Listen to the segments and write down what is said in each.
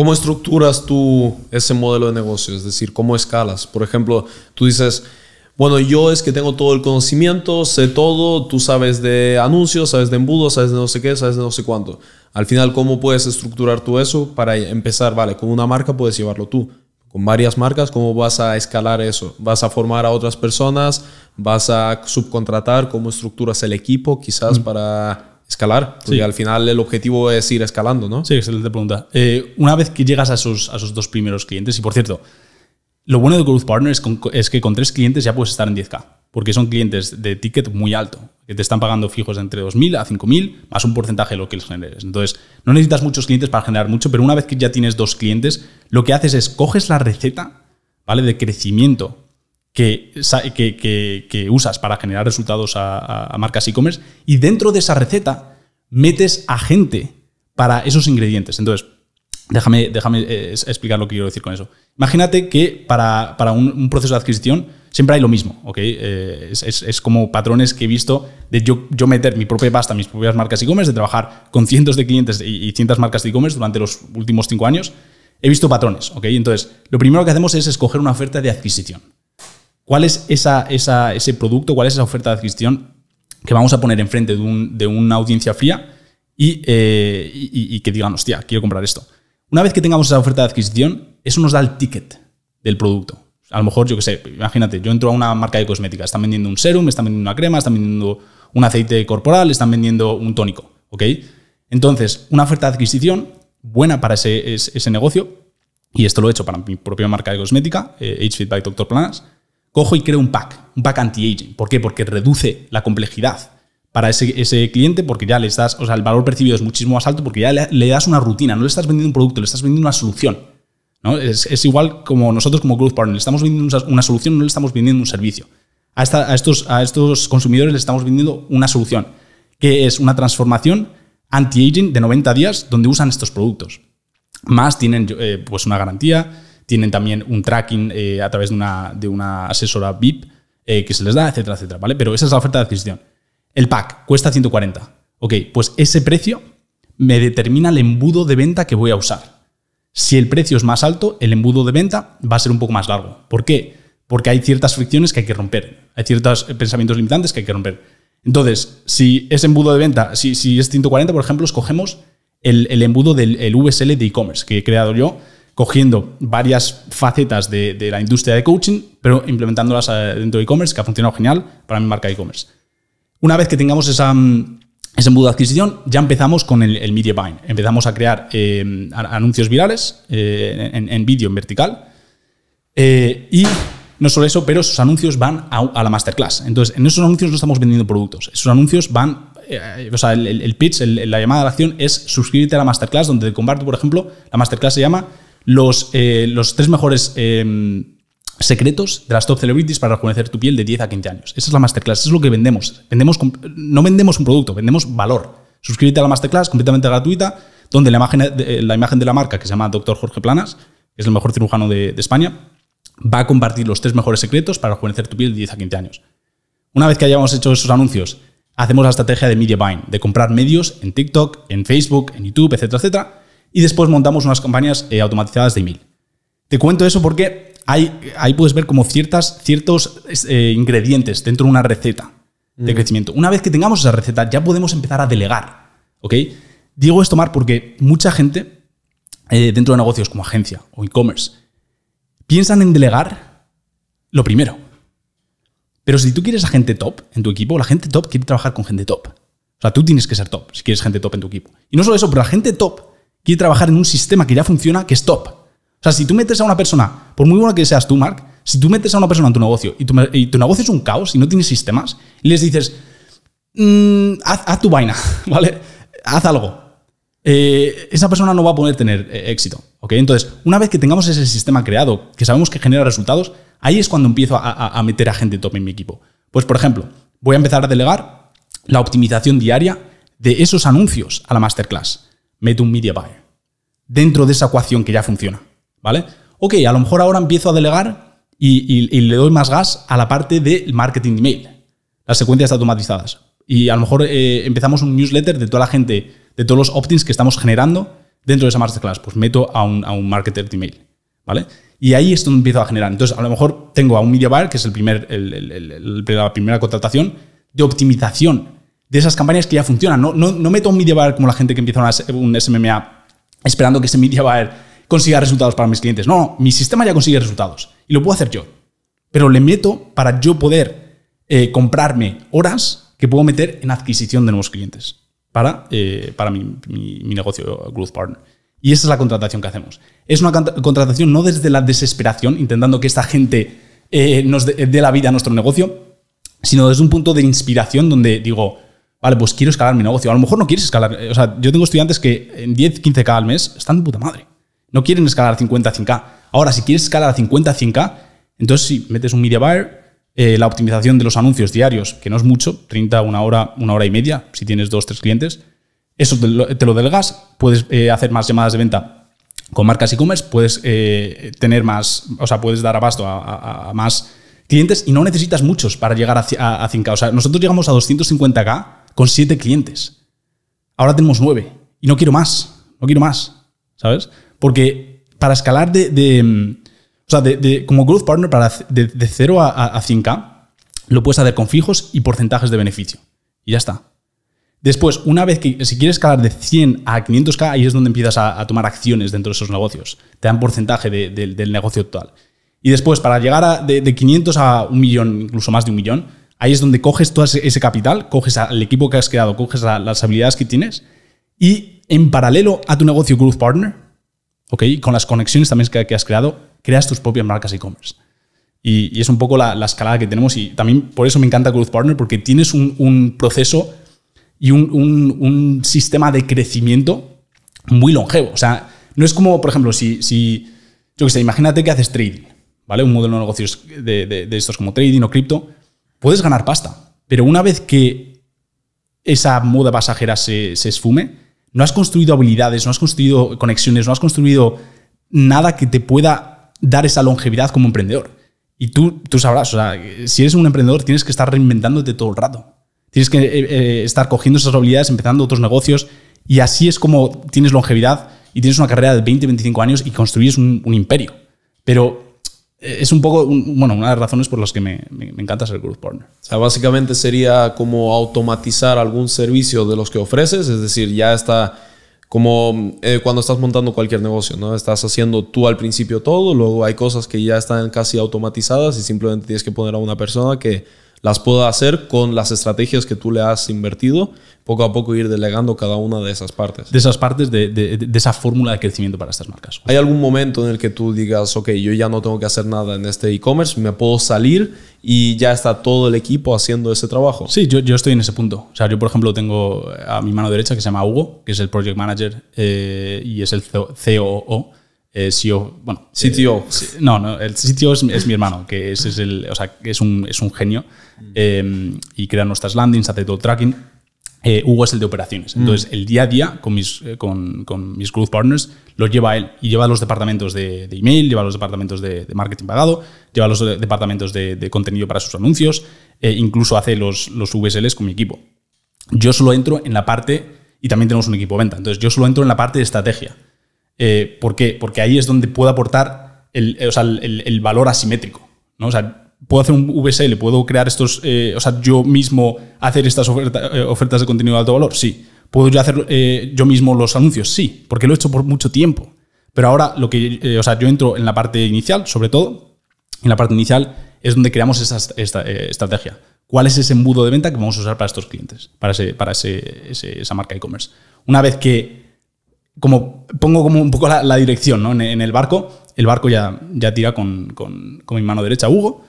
¿Cómo estructuras tú ese modelo de negocio? Es decir, ¿cómo escalas? Por ejemplo, tú dices, bueno, yo es que tengo todo el conocimiento, sé todo, tú sabes de anuncios, sabes de embudos, sabes de no sé qué, sabes de no sé cuánto. Al final, ¿cómo puedes estructurar tú eso para empezar? Vale, con una marca puedes llevarlo tú. Con varias marcas, ¿cómo vas a escalar eso? ¿Vas a formar a otras personas? ¿Vas a subcontratar? ¿Cómo estructuras el equipo quizás mm. para escalar. Porque al final el objetivo es ir escalando, ¿no? Sí, excelente pregunta. Eh, una vez que llegas a esos, dos primeros clientes, y por cierto, lo bueno de Growth Partner es, que con tres clientes ya puedes estar en 10K, porque son clientes de ticket muy alto, que te están pagando fijos entre 2.000 a 5.000, más un porcentaje de lo que les generes. Entonces, no necesitas muchos clientes para generar mucho, pero una vez que ya tienes dos clientes, lo que haces es coges la receta ¿vale? de crecimiento que, usas para generar resultados a, marcas e-commerce y dentro de esa receta metes a gente para esos ingredientes. Entonces, déjame, déjame eh, explicar lo que quiero decir con eso. Imagínate que para, para un, proceso de adquisición siempre hay lo mismo, ¿ok? Eh, es, como patrones que he visto de yo, meter mi propia pasta, mis propias marcas e-commerce, de trabajar con cientos de clientes y, y cientos marcas e-commerce durante los últimos cinco años. He visto patrones, ¿ok? Entonces, lo primero que hacemos es escoger una oferta de adquisición. ¿Cuál es ese producto, cuál es esa oferta de adquisición que vamos a poner enfrente de, una audiencia fría eh, y, que digan, hostia, quiero comprar esto? Una vez que tengamos esa oferta de adquisición, eso nos da el ticket del producto. A lo mejor, yo qué sé, imagínate, yo entro a una marca de cosmética, están vendiendo un serum, están vendiendo una crema, están vendiendo un aceite corporal, están vendiendo un tónico, ¿ok? Entonces, una oferta de adquisición buena para ese, negocio, y esto lo he hecho para mi propia marca de cosmética, eh, HFit Dr. Planas, cojo y creo un pack, un pack anti-aging. ¿Por qué? Porque reduce la complejidad para ese, cliente porque ya le estás, o sea, el valor percibido es muchísimo más alto porque ya le, das una rutina, no le estás vendiendo un producto, le estás vendiendo una solución. ¿no? Es, igual como nosotros como Growth Partner, le estamos vendiendo una solución, no le estamos vendiendo un servicio. A, estos, a estos consumidores le estamos vendiendo una solución, que es una transformación anti-aging de 90 días donde usan estos productos. Más tienen eh, pues una garantía, tienen también un tracking eh, a través de una, de una asesora VIP eh, que se les da, etcétera, etcétera, ¿vale? Pero esa es la oferta de adquisición. El pack cuesta 140. Ok, pues ese precio me determina el embudo de venta que voy a usar. Si el precio es más alto, el embudo de venta va a ser un poco más largo. ¿Por qué? Porque hay ciertas fricciones que hay que romper, hay ciertos eh, pensamientos limitantes que hay que romper. Entonces, si ese embudo de venta, si, es 140, por ejemplo, escogemos el, embudo del el VSL de e-commerce que he creado yo, cogiendo varias facetas de, la industria de coaching, pero implementándolas eh, dentro de e-commerce, que ha funcionado genial para mi marca e-commerce. Una vez que tengamos mm, ese embudo de adquisición, ya empezamos con el, el media buying. Empezamos a crear eh, anuncios virales eh, en, vídeo, en vertical. y no solo eso, pero esos anuncios van a, la masterclass. Entonces, en esos anuncios no estamos vendiendo productos. Esos anuncios van, o sea, el, pitch, la llamada a la acción es suscribirte a la masterclass, donde te comparto, por ejemplo, la masterclass se llama los, eh, los tres mejores em, secretos de las top celebrities para rejuvenecer tu piel de 10 a 15 años. Esa es la masterclass, es lo que vendemos. no vendemos un producto, vendemos valor. Suscríbete a la masterclass completamente gratuita, donde la imagen de, eh, la, imagen de la marca, que se llama Dr. Jorge Planas, que es el mejor cirujano de, España, va a compartir los tres mejores secretos para rejuvenecer tu piel de 10 a 15 años. Una vez que hayamos hecho esos anuncios, hacemos la estrategia de media buying, de comprar medios en TikTok, en Facebook, en YouTube, etcétera, etcétera, y después montamos unas campañas eh, automatizadas de email. Te cuento eso porque hay, ahí puedes ver como ciertas, ciertos eh, ingredientes dentro de una receta de mm. crecimiento. Una vez que tengamos esa receta, ya podemos empezar a delegar. ¿Ok? Digo esto, Mar, porque mucha gente eh, dentro de negocios como agencia o e-commerce piensan en delegar lo primero. Pero si tú quieres a gente top en tu equipo, la gente top quiere trabajar con gente top. O sea, tú tienes que ser top si quieres gente top en tu equipo. Y no solo eso, pero la gente top quiere trabajar en un sistema que ya funciona, que es top. O sea, si tú metes a una persona, por muy buena que seas tú, Mark, si tú metes a una persona en tu negocio y tu, negocio es un caos y no tienes sistemas, y les dices, mm, haz, tu vaina, ¿vale? Haz algo. Eh, esa persona no va a poder tener eh, éxito. Entonces, una vez que tengamos ese sistema creado, que sabemos que genera resultados, ahí es cuando empiezo a, a meter a gente top en mi equipo. Pues, por ejemplo, voy a empezar a delegar la optimización diaria de esos anuncios a la masterclass meto un media buyer dentro de esa ecuación que ya funciona, ¿vale? Ok, a lo mejor ahora empiezo a delegar y, le doy más gas a la parte del marketing de email, las secuencias automatizadas. Y a lo mejor eh, empezamos un newsletter de toda la gente, de todos los opt-ins que estamos generando dentro de esa masterclass. Pues meto a un, marketer de email, ¿vale? Y ahí esto empiezo a generar. Entonces, a lo mejor tengo a un media buyer, que es el primer, la primera contratación, de optimización de esas campañas que ya funcionan. No, no, no meto un media como la gente que empieza un SMMA esperando que ese media buyer consiga resultados para mis clientes. No, mi sistema ya consigue resultados y lo puedo hacer yo. Pero le meto para yo poder eh, comprarme horas que puedo meter en adquisición de nuevos clientes para, eh, para mi, mi, negocio Growth Partner. Y esa es la contratación que hacemos. Es una contratación no desde la desesperación, intentando que esta gente eh, nos dé la vida a nuestro negocio, sino desde un punto de inspiración donde digo, Vale, pues quiero escalar mi negocio. A lo mejor no quieres escalar. Eh, o sea, yo tengo estudiantes que en 10, 15K al mes están de puta madre. No quieren escalar a 50, 100K. Ahora, si quieres escalar a 50, 100K, entonces si metes un media buyer, eh, la optimización de los anuncios diarios, que no es mucho, 30, una hora, una hora y media, si tienes dos, tres clientes, eso te lo, delgas, puedes eh, hacer más llamadas de venta con marcas e-commerce, puedes tener más, o sea, puedes dar abasto a, más clientes y no necesitas muchos para llegar a, a, a 100K. O sea, nosotros llegamos a 250K con siete clientes. Ahora tenemos nueve y no quiero más, no quiero más, ¿sabes? Porque para escalar de, mm, o sea, de, como growth partner para de, 0 a, 100K, lo puedes hacer con fijos y porcentajes de beneficio. Y ya está. Después, una vez que si quieres escalar de 100 a 500K, ahí es donde empiezas a, tomar acciones dentro de esos negocios. Te dan porcentaje del negocio total. Y después, para llegar de, 500 a un millón, incluso más de un millón, Ahí es donde coges todo ese capital, coges al equipo que has creado, coges a las habilidades que tienes y en paralelo a tu negocio Growth Partner, ¿ok? Con las conexiones también que, has creado, creas tus propias marcas e-commerce. Y, es un poco la, escalada que tenemos y también por eso me encanta Growth Partner porque tienes un, proceso y un, sistema de crecimiento muy longevo. O sea, no es como, por ejemplo, si, si yo qué sé, imagínate que haces trading, ¿vale? Un modelo de negocios de, de estos como trading o cripto puedes ganar pasta, pero una vez que esa moda pasajera se, esfume, no has construido habilidades, no has construido conexiones, no has construido nada que te pueda dar esa longevidad como emprendedor. Y tú, tú sabrás, o sea, si eres un emprendedor tienes que estar reinventándote todo el rato. Tienes que eh, eh, estar cogiendo esas habilidades, empezando otros negocios y así es como tienes longevidad y tienes una carrera de 20, 25 años y construyes un, un imperio. Pero eh, es un poco, bueno, una de las razones por las que me, me, encanta ser growth partner. O sea, básicamente sería como automatizar algún servicio de los que ofreces, es decir, ya está como eh, cuando estás montando cualquier negocio, ¿no? Estás haciendo tú al principio todo, luego hay cosas que ya están casi automatizadas y simplemente tienes que poner a una persona que las pueda hacer con las estrategias que tú le has invertido, poco a poco ir delegando cada una de esas partes. De esas partes, de, esa fórmula de crecimiento para estas marcas. ¿Hay algún momento en el que tú digas, ok, yo ya no tengo que hacer nada en este e-commerce, me puedo salir y ya está todo el equipo haciendo ese trabajo? Sí, yo, estoy en ese punto. O sea, yo por ejemplo tengo a mi mano derecha que se llama Hugo, que es el Project Manager eh, y es el COO. Eh, CEO, bueno, CTO. Eh, no, no, el CTO es, mi hermano, que el, o es, un, es un genio. Em, y crea nuestras landings, hacer todo tracking. Eh, Hugo es el de operaciones. Mm. Entonces, el día a día con mis, eh, con, mis growth partners lo lleva él y lleva los departamentos de, email, lleva los departamentos de, marketing pagado, lleva los departamentos de, contenido para sus anuncios, eh, incluso hace los, los VSLs con mi equipo. Yo solo entro en la parte, y también tenemos un equipo de venta, entonces yo solo entro en la parte de estrategia. Eh, ¿Por qué? Porque ahí es donde puedo aportar el, valor asimétrico. ¿no? puedo hacer un VSL, puedo crear estos, eh, o sea, yo mismo hacer estas eh, ofertas de contenido de alto valor, sí. ¿Puedo yo hacer eh, yo mismo los anuncios? Sí, porque lo he hecho por mucho tiempo. Pero ahora lo que, o sea, yo entro en la parte inicial, sobre todo, en la parte inicial es donde creamos esa, esta estrategia. ¿Cuál es ese embudo de venta que vamos a usar para estos clientes, para, para esa marca e-commerce? Una vez que, como pongo como un poco la, dirección ¿no? en, el barco, el barco ya, ya tira con, con, con mi mano derecha Hugo,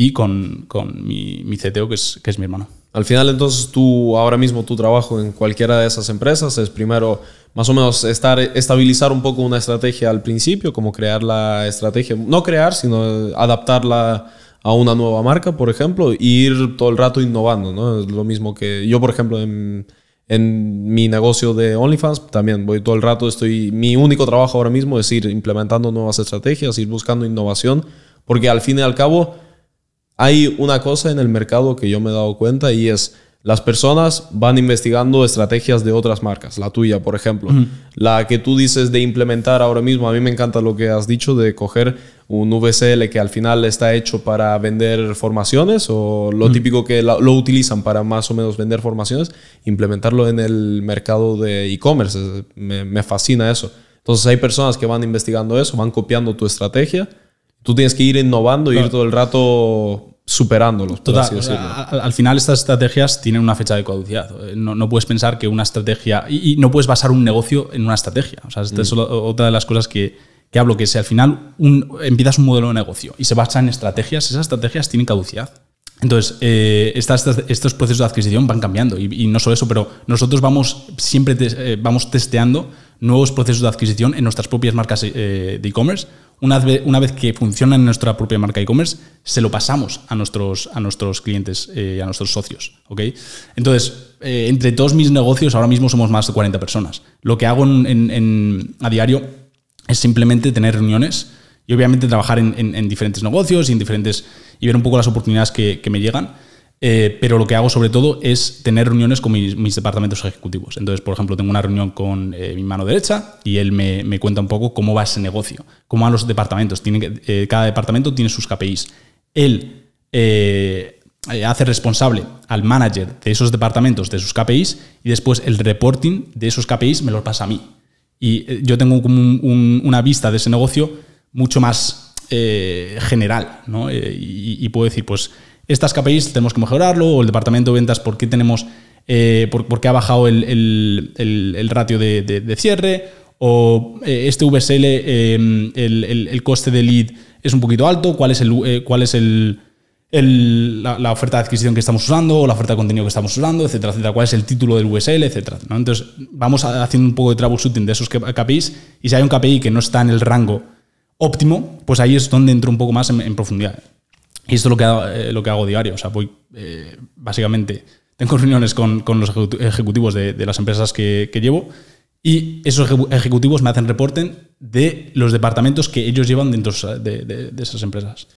y con, con mi, mi, CTO, que es, que es mi hermano. Al final, entonces, tú ahora mismo tu trabajo en cualquiera de esas empresas es primero, más o menos, estar, estabilizar un poco una estrategia al principio, como crear la estrategia, no crear, sino adaptarla a una nueva marca, por ejemplo, e ir todo el rato innovando, ¿no? Es lo mismo que yo, por ejemplo, en, en mi negocio de OnlyFans también voy todo el rato, estoy, mi único trabajo ahora mismo es ir implementando nuevas estrategias, ir buscando innovación, porque al fin y al cabo hay una cosa en el mercado que yo me he dado cuenta y es las personas van investigando estrategias de otras marcas, la tuya, por ejemplo, la que tú dices de implementar ahora mismo. A mí me encanta lo que has dicho de coger un VCL que al final está hecho para vender formaciones o lo típico que lo utilizan para más o menos vender formaciones, implementarlo en el mercado de e-commerce. Me, fascina eso. Entonces hay personas que van investigando eso, van copiando tu estrategia. Tú tienes que ir innovando, ir todo el rato superándolo Al, final estas estrategias tienen una fecha de caducidad. Eh, no, puedes pensar que una estrategia, y, no puedes basar un negocio en una estrategia. esta es mm. otra de las cosas que, hablo, que si al final empiezas un modelo de negocio y se basa en estrategias, esas estrategias tienen caducidad. Entonces, eh, estas, estos procesos de adquisición van cambiando y, no solo eso, pero nosotros vamos siempre eh, vamos testeando nuevos procesos de adquisición en nuestras propias marcas eh, de e-commerce. Una vez, una vez que funciona en nuestra propia marca e-commerce, se lo pasamos a nuestros, a nuestros clientes, eh, a nuestros socios. ¿okay? Entonces, eh, entre todos mis negocios, ahora mismo somos más de 40 personas. Lo que hago en, a diario es simplemente tener reuniones y obviamente trabajar en, diferentes negocios y en diferentes y ver un poco las oportunidades que, que me llegan eh, pero lo que hago sobre todo es tener reuniones con mis, departamentos ejecutivos. Entonces, por ejemplo, tengo una reunión con eh, mi mano derecha y él me, cuenta un poco cómo va ese negocio, cómo van los departamentos. Tiene, eh, cada departamento tiene sus KPIs. Él hace responsable al manager de esos departamentos, de sus KPIs, y después el reporting de esos KPIs me los pasa a mí. Y yo tengo una vista de ese negocio mucho más general, ¿no? y puedo decir, pues estas KPIs tenemos que mejorarlo, o el departamento de ventas, ¿por qué tenemos, eh, por, qué ha bajado el, ratio de, cierre? O eh, este VSL, em, el, coste de lead es un poquito alto, cuál es el, eh, cuál es la, oferta de adquisición que estamos usando, o la oferta de contenido que estamos usando, etcétera, etcétera, cuál es el título del VSL, etcétera. Entonces, vamos haciendo un poco de troubleshooting de esos KPIs, y si hay un KPI que no está en el rango óptimo, pues ahí es donde entro un poco más en profundidad. Y esto es lo que, hago, eh, lo que hago diario. O sea, voy, eh, básicamente, tengo reuniones con, los ejecutivos de, las empresas que, llevo y esos ejecutivos me hacen reporten de los departamentos que ellos llevan dentro de, de esas empresas.